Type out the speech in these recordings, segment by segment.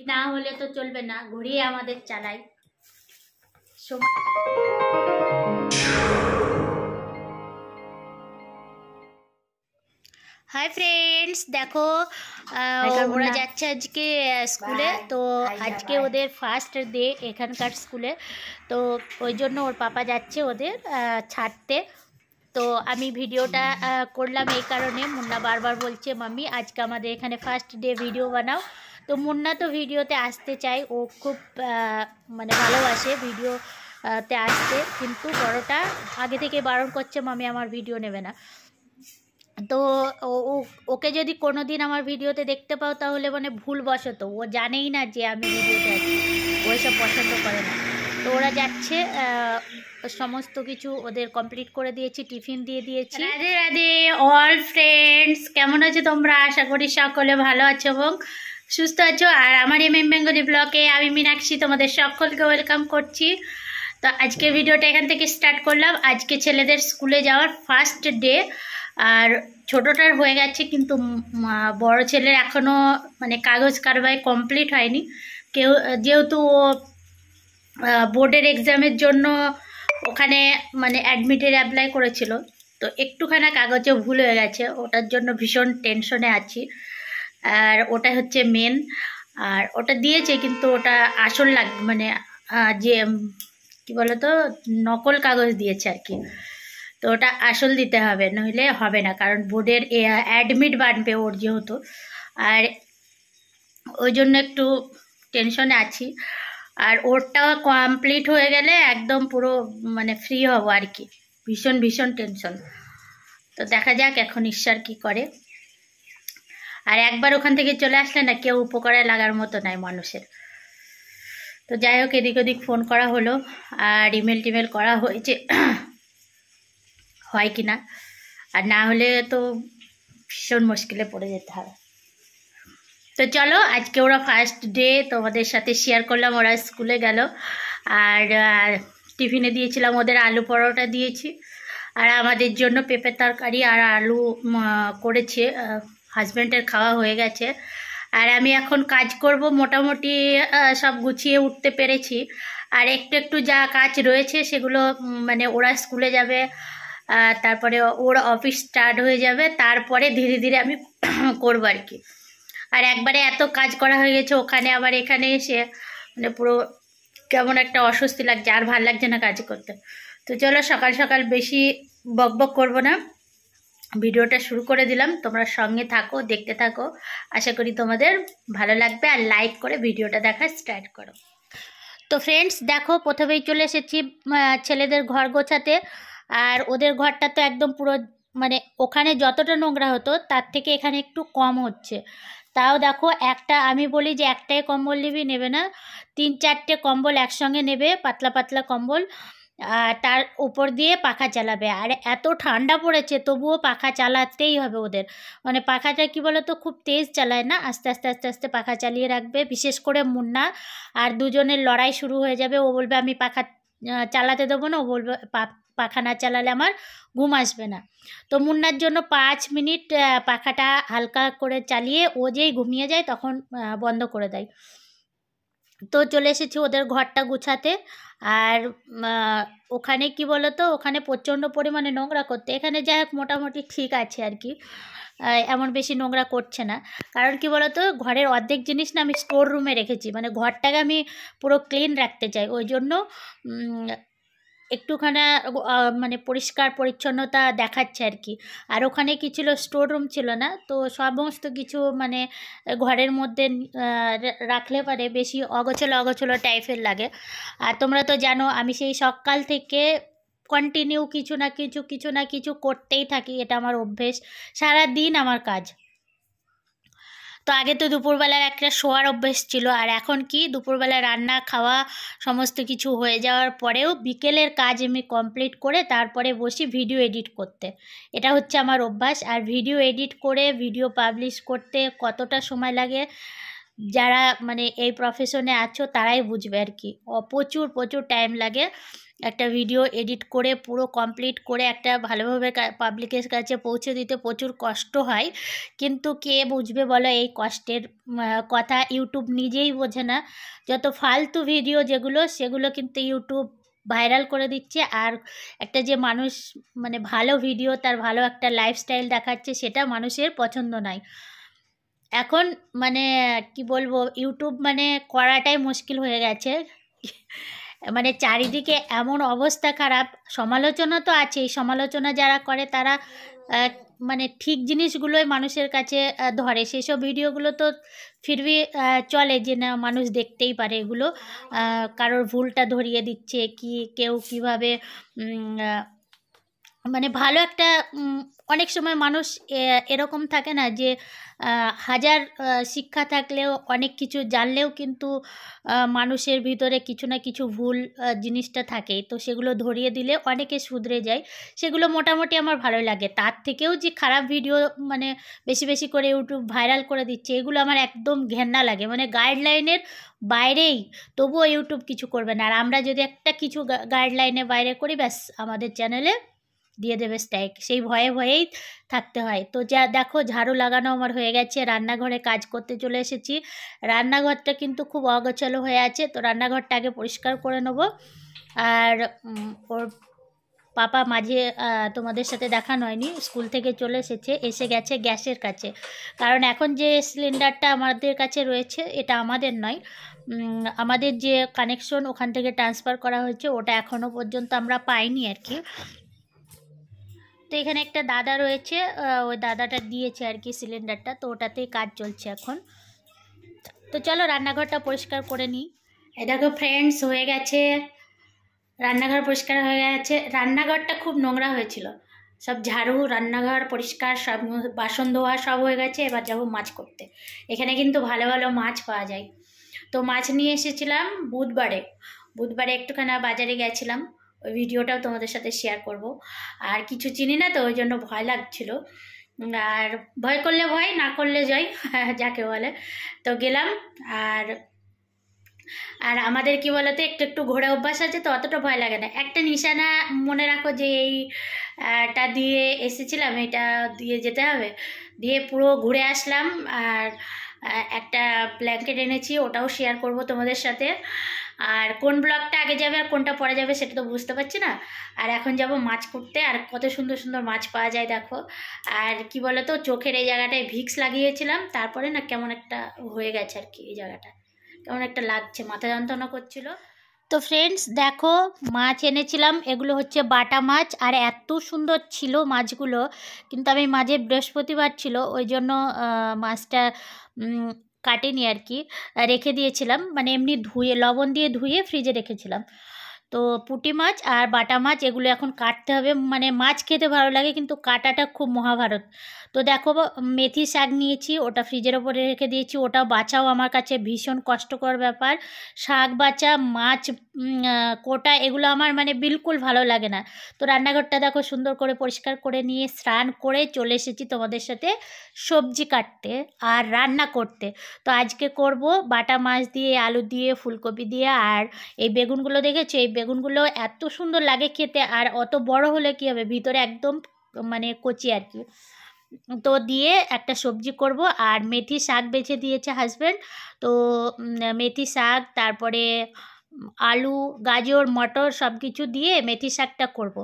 ঘড়ি না হলে তো চলবে না ঘড়ি আমাদের চালাই হাই ফ্রেন্ডস দেখো ওরা যাচ্ছে আজকে স্কুলে তো আজকে ওদের ফার্স্ট ডে এখানকার স্কুলে তো ওই জন্য ওর পাপা যাচ্ছে ওদের ছাড়তে তো আমি ভিডিওটা করলাম এই কারণে মুন্না বারবার বলছে মাম্মি আজকে আমাদের এখানে ফার্স্ট ডে ভিডিও বানাও তো মুন্না তো ভিডিওতে আসতে চায় ও খুব মানে ভালোবাসে ভিডিও তে আসতে কিন্তু বড়টা আগে থেকে বারণ করছে মামি আমার ভিডিও নেবে না তো ও ওকে যদি কোনো দিন আমার ভিডিওতে দেখতে পাও তাহলে মানে ভুলবশত ও জানেই না যে আমি ভিডিওতে ওইসব পছন্দ করে না তো ওরা যাচ্ছে সমস্ত কিছু ওদের কমপ্লিট করে দিয়েছি টিফিন দিয়ে দিয়েছি রাধে রাধে অল ফ্রেন্ডস কেমন আছে তোমরা আশা করি সকলে ভালো আছো এবং সুস্থ আছো আর আমার এম এম বেঙ্গলি ব্লগে আমি মিনাক্ষী তোমাদের সকলকে ওয়েলকাম করছি তো আজকে ভিডিওটা এখান থেকে স্টার্ট করলাম আজকে ছেলেদের স্কুলে যাওয়ার ফার্স্ট ডে আর ছোটোটার হয়ে গেছে কিন্তু বড় ছেলের এখনও মানে কাগজ কারবাই কমপ্লিট হয়নি কেউ যেহেতু ও বোর্ডের এক্সামের জন্য ওখানে মানে অ্যাডমিটের অ্যাপ্লাই করেছিল তো একটুখানা কাগজে ভুল হয়ে গেছে ওটার জন্য ভীষণ টেনশনে আছি আর ওটা হচ্ছে মেন আর ওটা দিয়েছে কিন্তু ওটা আসল লাগ মানে যে কি বলতো নকল কাগজ দিয়েছে আর কি তো ওটা আসল দিতে হবে নইলে হবে না কারণ বোর্ডের অ্যাডমিট বানবে ওর যেহেতু আর ওই জন্য একটু টেনশনে আছি আর ওরটা কমপ্লিট হয়ে গেলে একদম পুরো মানে ফ্রি হব আর কি ভীষণ ভীষণ টেনশন তো দেখা যাক এখন ঈশ্বর কি করে আর একবার ওখান থেকে চলে আসলে না কেউ উপকারে লাগার মতো নয় মানুষের তো যাই হোক এদিক ওদিক ফোন করা হলো আর ইমেল টিমেল করা হয়েছে হয় কি না আর না হলে তো ভীষণ মুশকিলে পড়ে যেতে হবে তো চলো আজকে ওরা ফার্স্ট ডে তোমাদের সাথে শেয়ার করলাম ওরা স্কুলে গেল আর টিফিনে দিয়েছিলাম ওদের আলু পরোটা দিয়েছি আর আমাদের জন্য পেঁপে তরকারি আর আলু করেছে হাজব্যান্ডের খাওয়া হয়ে গেছে আর আমি এখন কাজ করব মোটামুটি সব গুছিয়ে উঠতে পেরেছি আর একটু একটু যা কাজ রয়েছে সেগুলো মানে ওরা স্কুলে যাবে তারপরে ওর অফিস স্টার্ট হয়ে যাবে তারপরে ধীরে ধীরে আমি করবো আর কি আর একবারে এত কাজ করা হয়ে গেছে ওখানে আবার এখানে এসে মানে পুরো কেমন একটা অস্বস্তি লাগছে আর ভাল লাগছে না কাজ করতে তো চলো সকাল সকাল বেশি বকবক করবো না ভিডিওটা শুরু করে দিলাম তোমরা সঙ্গে থাকো দেখতে থাকো আশা করি তোমাদের ভালো লাগবে আর লাইক করে ভিডিওটা দেখা স্টার্ট করো তো ফ্রেন্ডস দেখো প্রথমেই চলে এসেছি ছেলেদের ঘর গোছাতে আর ওদের ঘরটা তো একদম পুরো মানে ওখানে যতটা নোংরা হতো তার থেকে এখানে একটু কম হচ্ছে তাও দেখো একটা আমি বলি যে একটাই কম্বল নিবি নেবে না তিন চারটে কম্বল একসঙ্গে নেবে পাতলা পাতলা কম্বল তার উপর দিয়ে পাখা চালাবে আর এত ঠান্ডা পড়েছে তবুও পাখা চালাতেই হবে ওদের মানে পাখাটা কি বলতো খুব তেজ চালায় না আস্তে আস্তে আস্তে আস্তে পাখা চালিয়ে রাখবে বিশেষ করে মুন্না আর দুজনের লড়াই শুরু হয়ে যাবে ও বলবে আমি পাখা চালাতে দেবো না ও বলবে পাখা না চালালে আমার ঘুম আসবে না তো মুন্নার জন্য পাঁচ মিনিট পাখাটা হালকা করে চালিয়ে ও যেই ঘুমিয়ে যায় তখন বন্ধ করে দেয় তো চলে এসেছি ওদের ঘরটা গুছাতে আর ওখানে কি বলো তো ওখানে প্রচণ্ড পরিমাণে নোংরা করতে এখানে যাই হোক মোটামুটি ঠিক আছে আর কি এমন বেশি নোংরা করছে না কারণ কি বলতো ঘরের অর্ধেক জিনিস না আমি স্টোর রুমে রেখেছি মানে ঘরটাকে আমি পুরো ক্লিন রাখতে চাই ওই জন্য একটুখানি মানে পরিষ্কার পরিচ্ছন্নতা দেখাচ্ছে আর কি আর ওখানে কি ছিল স্টোর রুম ছিল না তো সমস্ত কিছু মানে ঘরের মধ্যে রাখলে পারে বেশি অগোছলো অগোছলো টাইপের লাগে আর তোমরা তো জানো আমি সেই সকাল থেকে কন্টিনিউ কিছু না কিছু কিছু না কিছু করতেই থাকি এটা আমার অভ্যেস সারা দিন আমার কাজ তো আগে তো দুপুরবেলার একটা শোয়ার অভ্যেস ছিল আর এখন কি দুপুরবেলা রান্না খাওয়া সমস্ত কিছু হয়ে যাওয়ার পরেও বিকেলের কাজ আমি কমপ্লিট করে তারপরে বসি ভিডিও এডিট করতে এটা হচ্ছে আমার অভ্যাস আর ভিডিও এডিট করে ভিডিও পাবলিশ করতে কতটা সময় লাগে যারা মানে এই প্রফেশনে আছো তারাই বুঝবে আর কি প্রচুর প্রচুর টাইম লাগে একটা ভিডিও এডিট করে পুরো কমপ্লিট করে একটা ভালোভাবে পাবলিকের কাছে পৌঁছে দিতে প্রচুর কষ্ট হয় কিন্তু কে বুঝবে বলো এই কষ্টের কথা ইউটিউব নিজেই বোঝে না যত ফালতু ভিডিও যেগুলো সেগুলো কিন্তু ইউটিউব ভাইরাল করে দিচ্ছে আর একটা যে মানুষ মানে ভালো ভিডিও তার ভালো একটা লাইফস্টাইল দেখাচ্ছে সেটা মানুষের পছন্দ নয় এখন মানে কি বলবো ইউটিউব মানে করাটাই মুশকিল হয়ে গেছে মানে চারিদিকে এমন অবস্থা খারাপ সমালোচনা তো আছেই সমালোচনা যারা করে তারা মানে ঠিক জিনিসগুলোই মানুষের কাছে ধরে সেসব ভিডিওগুলো তো ফিরবি চলে যে না মানুষ দেখতেই পারে এগুলো কারোর ভুলটা ধরিয়ে দিচ্ছে কি কেউ কিভাবে মানে ভালো একটা অনেক সময় মানুষ এরকম থাকে না যে হাজার শিক্ষা থাকলেও অনেক কিছু জানলেও কিন্তু মানুষের ভিতরে কিছু না কিছু ভুল জিনিসটা থাকে তো সেগুলো ধরিয়ে দিলে অনেকে শুধরে যায় সেগুলো মোটামুটি আমার ভালো লাগে তার থেকেও যে খারাপ ভিডিও মানে বেশি বেশি করে ইউটিউব ভাইরাল করে দিচ্ছে এগুলো আমার একদম ঘেন্না লাগে মানে গাইডলাইনের বাইরেই তবুও ইউটিউব কিছু করবে না আর আমরা যদি একটা কিছু গাইডলাইনের বাইরে করি ব্যাস আমাদের চ্যানেলে দিয়ে দেবে স্ট্যাক সেই ভয়ে ভয়েই থাকতে হয় তো যা দেখো ঝাড়ু লাগানো আমার হয়ে গেছে রান্নাঘরে কাজ করতে চলে এসেছি রান্নাঘরটা কিন্তু খুব অগোছালো হয়ে আছে তো রান্নাঘরটা আগে পরিষ্কার করে নেব আর ওর পাপা মাঝে তোমাদের সাথে দেখানো হয়নি স্কুল থেকে চলে এসেছে এসে গেছে গ্যাসের কাছে কারণ এখন যে সিলিন্ডারটা আমাদের কাছে রয়েছে এটা আমাদের নয় আমাদের যে কানেকশন ওখান থেকে ট্রান্সফার করা হয়েছে ওটা এখনও পর্যন্ত আমরা পাইনি আর কি তো এখানে একটা দাদা রয়েছে ওই দাদাটা দিয়েছে আর কি সিলিন্ডারটা তো ওটাতেই কাজ চলছে এখন তো চলো রান্নাঘরটা পরিষ্কার করে নিই এ দেখো ফ্রেন্ডস হয়ে গেছে রান্নাঘর পরিষ্কার হয়ে গেছে রান্নাঘরটা খুব নোংরা হয়েছিল সব ঝাড়ু রান্নাঘর পরিষ্কার সব বাসন ধোয়া সব হয়ে গেছে এবার যাবো মাছ করতে এখানে কিন্তু ভালো ভালো মাছ পাওয়া যায় তো মাছ নিয়ে এসেছিলাম বুধবারে বুধবারে একটুখানি বাজারে গেছিলাম ওই ভিডিওটাও তোমাদের সাথে শেয়ার করব আর কিছু চিনি না তো ওই জন্য ভয় লাগছিল আর ভয় করলে ভয় না করলে যাই যাকে বলে তো গেলাম আর আর আমাদের কি বলতে একটু একটু ঘোরা অভ্যাস আছে তো অতটা ভয় লাগে না একটা নিশানা মনে রাখো যে এইটা দিয়ে এসেছিলাম এটা দিয়ে যেতে হবে দিয়ে পুরো ঘুরে আসলাম আর একটা ব্ল্যাঙ্কেট এনেছি ওটাও শেয়ার করব তোমাদের সাথে আর কোন ব্লগটা আগে যাবে আর কোনটা পরে যাবে সেটা তো বুঝতে পারছি না আর এখন যাব মাছ করতে আর কত সুন্দর সুন্দর মাছ পাওয়া যায় দেখো আর কি বলো তো চোখের এই জায়গাটায় ভিক্স লাগিয়েছিলাম তারপরে না কেমন একটা হয়ে গেছে আর কি এই জায়গাটা কেমন একটা লাগছে মাথা যন্ত্রণা করছিল তো ফ্রেন্ডস দেখো মাছ এনেছিলাম এগুলো হচ্ছে বাটা মাছ আর এত সুন্দর ছিল মাছগুলো কিন্তু আমি মাঝে বৃহস্পতিবার ছিল ওই জন্য মাছটা কাটেনি আর কি রেখে দিয়েছিলাম মানে এমনি ধুয়ে লবণ দিয়ে ধুয়ে ফ্রিজে রেখেছিলাম তো পুঁটি মাছ আর বাটা মাছ এগুলো এখন কাটতে হবে মানে মাছ খেতে ভালো লাগে কিন্তু কাটাটা খুব মহাভারত তো দেখো মেথি শাক নিয়েছি ওটা ফ্রিজের ওপরে রেখে দিয়েছি ওটা বাঁচাও আমার কাছে ভীষণ কষ্টকর ব্যাপার শাক বাঁচা মাছ কোটা এগুলো আমার মানে বিলকুল ভালো লাগে না তো রান্নাঘরটা দেখো সুন্দর করে পরিষ্কার করে নিয়ে স্নান করে চলে এসেছি তোমাদের সাথে সবজি কাটতে আর রান্না করতে তো আজকে করব বাটা মাছ দিয়ে আলু দিয়ে ফুলকপি দিয়ে আর এই বেগুনগুলো দেখেছো এই বেগুনগুলো এত সুন্দর লাগে খেতে আর অত বড় হলে কী হবে ভিতরে একদম মানে কচি আর কি তো দিয়ে একটা সবজি করব আর মেথি শাক বেছে দিয়েছে হাজব্যান্ড তো মেথি শাক তারপরে আলু গাজর মটর সব কিছু দিয়ে মেথি শাকটা করব।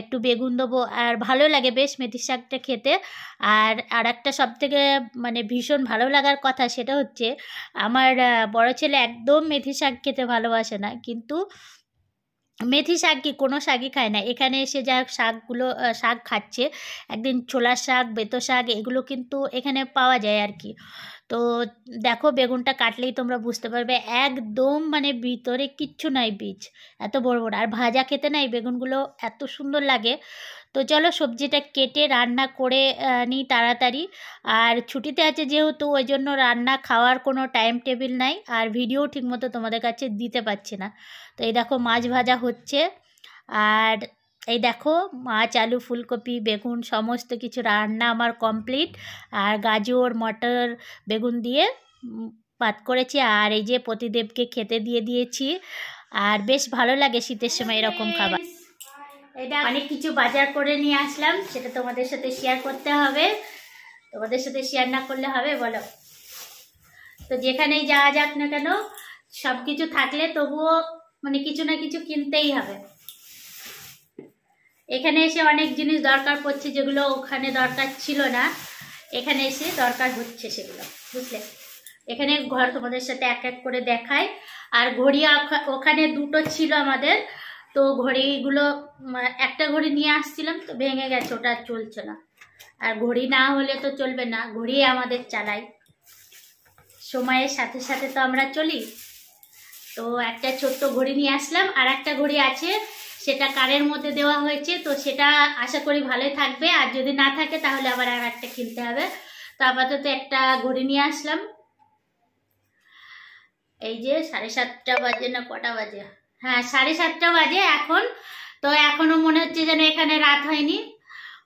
একটু বেগুন দেবো আর ভালো লাগে বেশ মেথি শাকটা খেতে আর আর একটা সবথেকে মানে ভীষণ ভালো লাগার কথা সেটা হচ্ছে আমার বড় ছেলে একদম মেথি শাক খেতে ভালোবাসে না কিন্তু মেথি শাক কি কোনো শাকই খায় না এখানে এসে যা শাকগুলো শাক খাচ্ছে একদিন ছোলার শাক বেতো শাক এগুলো কিন্তু এখানে পাওয়া যায় আর কি তো দেখো বেগুনটা কাটলেই তোমরা বুঝতে পারবে একদম মানে ভিতরে কিচ্ছু নাই বীজ এত বড় বড় আর ভাজা খেতে নাই বেগুনগুলো এত সুন্দর লাগে তো চলো সবজিটা কেটে রান্না করে নিই তাড়াতাড়ি আর ছুটিতে আছে যেহেতু ওই জন্য রান্না খাওয়ার কোনো টাইম টেবিল নাই আর ভিডিও ঠিকমতো তোমাদের কাছে দিতে পারছি না তো এই দেখো মাছ ভাজা হচ্ছে আর এই দেখো মাছ আলু ফুলকপি বেগুন সমস্ত কিছু রান্না আমার কমপ্লিট আর গাজর মটর বেগুন দিয়ে ভাত করেছি আর এই যে প্রতিদেবকে খেতে দিয়ে দিয়েছি আর বেশ ভালো লাগে শীতের সময় এরকম খাবার এটা অনেক মানে কিছু বাজার করে নিয়ে আসলাম সেটা তোমাদের সাথে শেয়ার করতে হবে তোমাদের সাথে শেয়ার না করলে হবে বলো তো যেখানেই যাওয়া যাক না কেন সব কিছু থাকলে তবুও মানে কিছু না কিছু কিনতেই হবে এখানে এসে অনেক জিনিস দরকার পড়ছে যেগুলো ওখানে দরকার ছিল না এখানে এসে দরকার হচ্ছে সেগুলো বুঝলে এখানে ঘর তোমাদের সাথে এক এক করে দেখায় আর ঘড়িয়া ওখানে দুটো ছিল আমাদের তো ঘড়িগুলো একটা ঘড়ি নিয়ে আসছিলাম তো ভেঙে গেছে ওটা চলছে না আর ঘড়ি না হলে তো চলবে না ঘড়ি আমাদের চালাই সময়ের সাথে সাথে তো আমরা চলি তো একটা ছোট্ট ঘড়ি নিয়ে আসলাম আর একটা ঘড়ি আছে সেটা কারের মধ্যে দেওয়া হয়েছে তো সেটা আশা করি ভালোই থাকবে আর যদি না থাকে তাহলে আবার আর একটা কিনতে হবে তো আপাতত একটা ঘড়ি নিয়ে আসলাম এই যে সাড়ে সাতটা বাজে না কটা বাজে হ্যাঁ সাড়ে সাতটা বাজে এখন তো এখনো মনে হচ্ছে যেন এখানে রাত হয়নি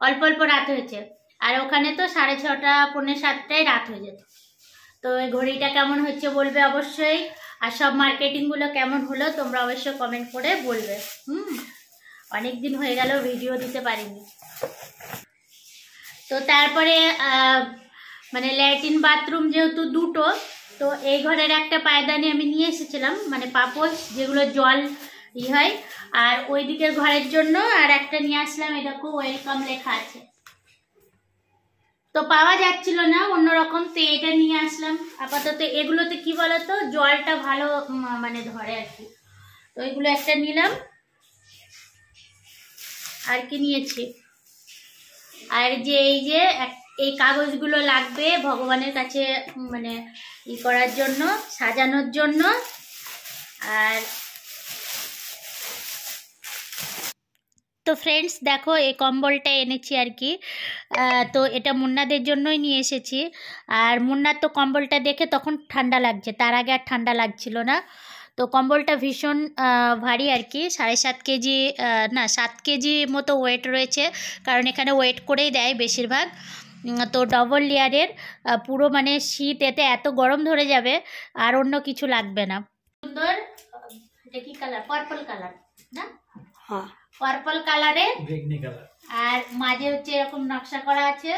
অল্প অল্প রাত হয়েছে আর ওখানে তো সাড়ে ছটা পৌনে সাতটায় রাত হয়ে যেত তো ঘড়িটা কেমন হচ্ছে বলবে অবশ্যই আর সব মার্কেটিংগুলো কেমন হলো তোমরা অবশ্যই কমেন্ট করে বলবে হুম অনেক দিন হয়ে গেল ভিডিও দিতে পারিনি তো তারপরে মানে ল্যাট্রিন বাথরুম যেহেতু দুটো তো এই ঘরের একটা পায়দানি আমি নিয়ে এসেছিলাম মানে পাপোশ যেগুলো জল ই হয় আর ওই দিকের ঘরের জন্য আর একটা নিয়ে আসলাম খুব ওয়েলকাম লেখা আছে তো পাওয়া যাচ্ছিল না অন্যরকম তো এটা নিয়ে আসলাম আপাতত এগুলোতে কি বলতো জলটা ভালো মানে ধরে আর কি তো এগুলো একটা নিলাম আর কি নিয়েছি আর যে এই যে এক এই কাগজগুলো লাগবে ভগবানের কাছে মানে ই করার জন্য সাজানোর জন্য আর তো ফ্রেন্ডস দেখো এই কম্বলটা এনেছি আর কি তো এটা মুন্নাদের জন্যই নিয়ে এসেছি আর মুন্নার তো কম্বলটা দেখে তখন ঠান্ডা লাগছে তার আগে আর ঠান্ডা লাগছিল না তো কম্বলটা ভীষণ ভারী আর কি সাড়ে সাত কেজি না সাত কেজি মতো ওয়েট রয়েছে কারণ এখানে ওয়েট করেই দেয় বেশিরভাগ তো ডবল লেয়ারের পুরো মানে শীত এতে এত গরম ধরে যাবে আর অন্য কিছু লাগবে না সুন্দর কি কালার পার্পল কালার না হ্যাঁ পার্পল কালারে আর মাঝে হচ্ছে এরকম নকশা করা আছে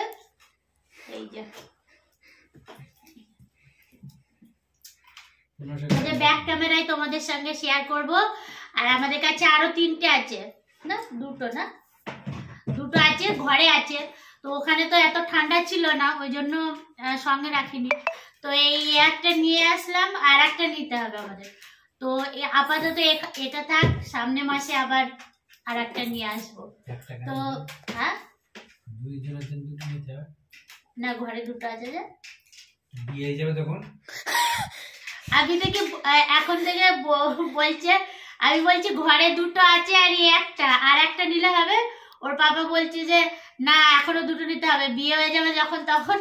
এই যে ব্যাক ক্যামেরায় তোমাদের সঙ্গে শেয়ার করব আর আমাদের কাছে আরো তিনটে আছে না দুটো না দুটো আছে ঘরে আছে তো ওখানে তো এত ঠান্ডা ছিল না ওই জন্য সঙ্গে রাখিনি তো এই একটা নিয়ে আসলাম আর একটা নিতে হবে আমাদের তো আপাতত এটা থাক সামনে মাসে আবার আর একটা নিয়ে আসবো তো হ্যাঁ না ঘরে দুটো আছে যে বিয়ে যাবে তখন আমি থেকে এখন থেকে বলছে আমি বলছি ঘরে দুটো আছে আর একটা আর একটা নিলে হবে ওর বাবা বলছে যে না এখনো দুটো নিতে হবে বিয়ে হয়ে যাবে যখন তখন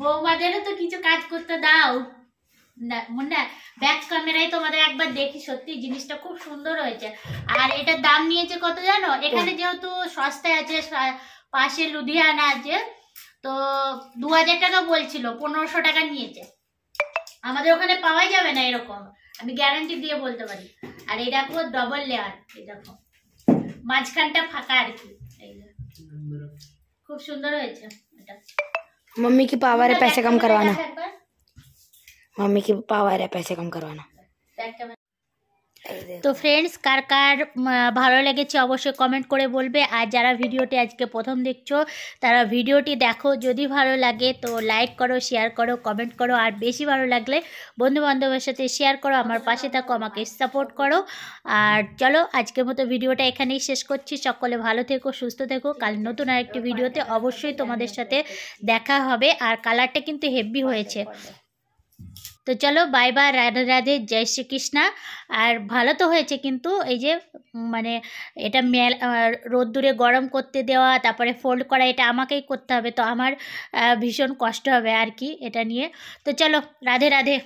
বৌমাদেরও তো কিছু কাজ করতে দাও না মুন্না ব্যাক ক্যামেরায় তোমাদের একবার দেখি সত্যি জিনিসটা খুব সুন্দর হয়েছে আর এটার দাম নিয়েছে কত জানো এখানে যেহেতু সস্তায় আছে পাশে লুধিয়ানা আছে তো দু হাজার টাকা বলছিল পনেরোশো টাকা নিয়েছে আমাদের ওখানে পাওয়াই যাবে না এরকম আমি গ্যারান্টি দিয়ে বলতে পারি আর এটা পুরো ডবল লেয়ার এরকম মাঝখানটা ফাঁকা আর কি এই खूब सुंदर হয়েছে मम्मी की पावर है पैसे कम करवाना मम्मी की पावर है पैसे कम करवाना তো ফ্রেন্ডস কার কার ভালো লেগেছে অবশ্যই কমেন্ট করে বলবে আর যারা ভিডিওটি আজকে প্রথম দেখছো তারা ভিডিওটি দেখো যদি ভালো লাগে তো লাইক করো শেয়ার করো কমেন্ট করো আর বেশি ভালো লাগলে বন্ধুবান্ধবের সাথে শেয়ার করো আমার পাশে থাকো আমাকে সাপোর্ট করো আর চলো আজকের মতো ভিডিওটা এখানেই শেষ করছি সকলে ভালো থেকো সুস্থ থেকো কাল নতুন আরেকটি ভিডিওতে অবশ্যই তোমাদের সাথে দেখা হবে আর কালারটা কিন্তু হেভি হয়েছে তো চলো বাই বাই রাধে রাধে জয় শ্রীকৃষ্ণা আর ভালো তো হয়েছে কিন্তু এই যে মানে এটা মেল রোদ্দুরে গরম করতে দেওয়া তারপরে ফোল্ড করা এটা আমাকেই করতে হবে তো আমার ভীষণ কষ্ট হবে আর কি এটা নিয়ে তো চলো রাধে রাধে